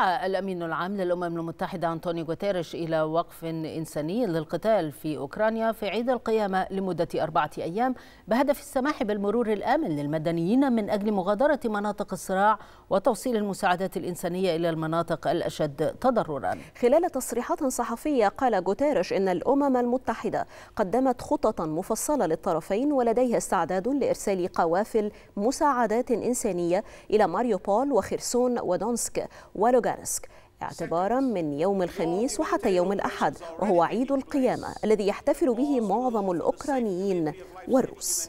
دعا الأمين العام للأمم المتحدة أنطوني غوتيريش إلى وقف إنساني للقتال في أوكرانيا في عيد القيامة لمدة أربعة أيام بهدف السماح بالمرور الآمن للمدنيين من أجل مغادرة مناطق الصراع وتوصيل المساعدات الإنسانية إلى المناطق الأشد تضررا خلال تصريحات صحفية قال غوتيريش إن الأمم المتحدة قدمت خططا مفصلة للطرفين ولديها استعداد لإرسال قوافل مساعدات إنسانية إلى ماريوبول وخرسون ودونسك ولوغان لوغانسك اعتبارا من يوم الخميس وحتى يوم الأحد وهو عيد القيامة الذي يحتفل به معظم الأوكرانيين والروس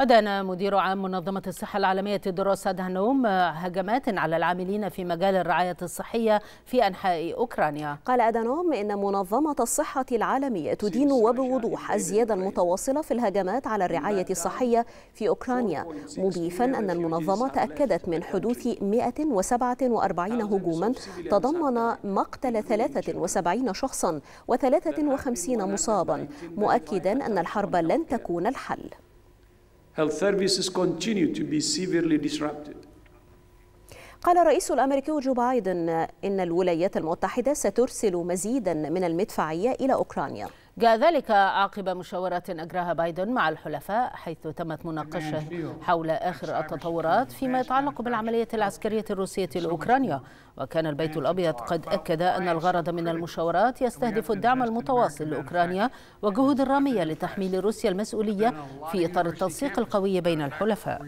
أدان مدير عام منظمة الصحة العالمية الدراسة أدهانوم هجمات على العاملين في مجال الرعاية الصحية في أنحاء أوكرانيا قال أدانوم إن منظمة الصحة العالمية تدين وبوضوح الزيادة المتواصلة في الهجمات على الرعاية الصحية في أوكرانيا مضيفا أن المنظمة تأكدت من حدوث 147 هجوما تضمن مقتل 73 شخصا و53 مصابا مؤكدا أن الحرب لن تكون الحل health services continue to be severely disrupted. قال الرئيس الامريكي جو بايدن ان الولايات المتحده سترسل مزيدا من المدفعيه الى اوكرانيا. جاء ذلك عقب مشاورة أجراها بايدن مع الحلفاء حيث تمت مناقشة حول آخر التطورات فيما يتعلق بالعملية العسكرية الروسية لأوكرانيا وكان البيت الأبيض قد أكد أن الغرض من المشاورات يستهدف الدعم المتواصل لأوكرانيا وجهود الرامية لتحميل روسيا المسؤولية في إطار التنسيق القوي بين الحلفاء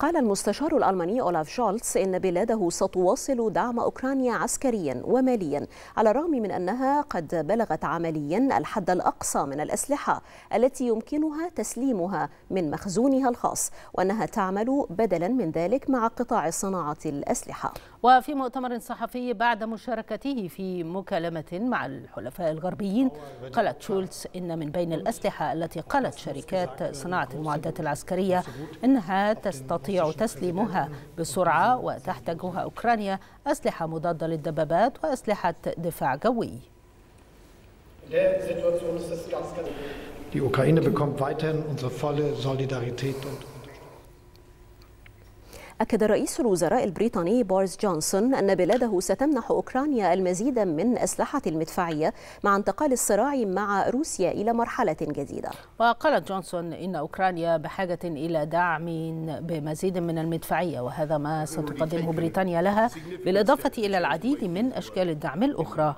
قال المستشار الألماني أولاف شولتس إن بلاده ستواصل دعم أوكرانيا عسكريا وماليا على الرغم من أنها قد بلغت عمليا الحد الأقصى من الأسلحة التي يمكنها تسليمها من مخزونها الخاص وأنها تعمل بدلا من ذلك مع قطاع صناعة الأسلحة وفي مؤتمر صحفي بعد مشاركته في مكالمة مع الحلفاء الغربيين قالت شولتس إن من بين الأسلحة التي قالت شركات صناعة المعدات العسكرية إنها تستطيع تستطيع تسليمها بسرعة وتحتاجها أوكرانيا أسلحة مضادة للدبابات وأسلحة دفاع جوي Die Ukraine bekommt weiterhin unsere volle Solidarität und Unterstützung. أكد رئيس الوزراء البريطاني بورس جونسون أن بلاده ستمنح أوكرانيا المزيد من أسلحة المدفعية مع انتقال الصراع مع روسيا إلى مرحلة جديدة وقال جونسون إن أوكرانيا بحاجة إلى دعم بمزيد من المدفعية وهذا ما ستقدمه بريطانيا لها بالإضافة إلى العديد من أشكال الدعم الأخرى.